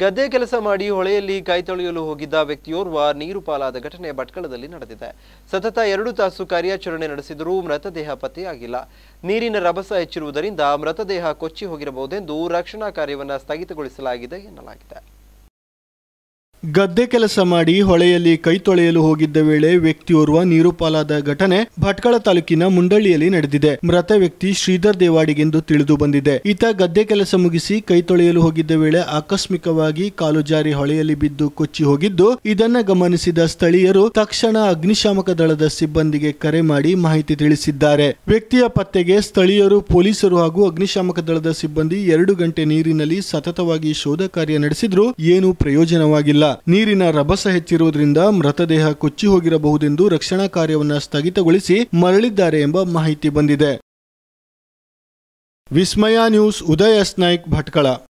ಗದ್ದೆ ಕೆಲಸ ಮಾಡಿ ಹೊಳೆಯಲ್ಲಿ ಕೈ ತೊಳೆಯಲು ಹೋಗಿದ್ದ ವ್ಯಕ್ತಿಯೋರ್ವ ನೀರು ಪಾಲಾದ ಘಟನೆ ಭಟ್ಕಳದಲ್ಲಿ ನಡೆದಿದೆ ಸತತ ಎರಡು ತಾಸು ಕಾರ್ಯಾಚರಣೆ ನಡೆಸಿದರೂ ಮೃತದೇಹ ಪತ್ತೆಯಾಗಿಲ್ಲ ನೀರಿನ ರಭಸ ಹೆಚ್ಚಿರುವುದರಿಂದ ಮೃತದೇಹ ಕೊಚ್ಚಿ ಹೋಗಿರಬಹುದೆಂದು ರಕ್ಷಣಾ ಕಾರ್ಯವನ್ನು ಸ್ಥಗಿತಗೊಳಿಸಲಾಗಿದೆ ಎನ್ನಲಾಗಿದೆ ಗದ್ದೆ ಕೆಲಸ ಮಾಡಿ ಹೊಳೆಯಲ್ಲಿ ಕೈ ತೊಳೆಯಲು ಹೋಗಿದ್ದ ವೇಳೆ ವ್ಯಕ್ತಿಯೋರ್ವ ನೀರು ಪಾಲಾದ ಘಟನೆ ಭಟ್ಕಳ ತಾಲೂಕಿನ ಮುಂಡಳ್ಳಿಯಲ್ಲಿ ನಡೆದಿದೆ ಮೃತ ವ್ಯಕ್ತಿ ಶ್ರೀಧರ್ ದೇವಾಡಿಗೆಂದು ತಿಳಿದು ಬಂದಿದೆ ಈತ ಗದ್ದೆ ಕೆಲಸ ಮುಗಿಸಿ ಕೈ ತೊಳೆಯಲು ಹೋಗಿದ್ದ ವೇಳೆ ಆಕಸ್ಮಿಕವಾಗಿ ಕಾಲು ಜಾರಿ ಹೊಳೆಯಲ್ಲಿ ಬಿದ್ದು ಕೊಚ್ಚಿ ಹೋಗಿದ್ದು ಇದನ್ನ ಗಮನಿಸಿದ ಸ್ಥಳೀಯರು ತಕ್ಷಣ ಅಗ್ನಿಶಾಮಕ ದಳದ ಸಿಬ್ಬಂದಿಗೆ ಕರೆ ಮಾಡಿ ಮಾಹಿತಿ ತಿಳಿಸಿದ್ದಾರೆ ವ್ಯಕ್ತಿಯ ಪತ್ತೆಗೆ ಸ್ಥಳೀಯರು ಪೊಲೀಸರು ಹಾಗೂ ಅಗ್ನಿಶಾಮಕ ದಳದ ಸಿಬ್ಬಂದಿ ಎರಡು ಗಂಟೆ ನೀರಿನಲ್ಲಿ ಸತತವಾಗಿ ಶೋಧ ಕಾರ್ಯ ನಡೆಸಿದ್ರೂ ಏನೂ ಪ್ರಯೋಜನವಾಗಿಲ್ಲ ನೀರಿನ ರಭಸ ಹೆಚ್ಚಿರುವುದರಿಂದ ಮೃತದೇಹ ಕೊಚ್ಚಿ ಹೋಗಿರಬಹುದೆಂದು ರಕ್ಷಣಾ ಕಾರ್ಯವನ್ನು ಸ್ಥಗಿತಗೊಳಿಸಿ ಮರಳಿದ್ದಾರೆ ಎಂಬ ಮಾಹಿತಿ ಬಂದಿದೆ ವಿಸ್ಮಯ ನ್ಯೂಸ್ ಉದಯಸ್ ನಾಯ್ಕ್ ಭಟ್ಕಳ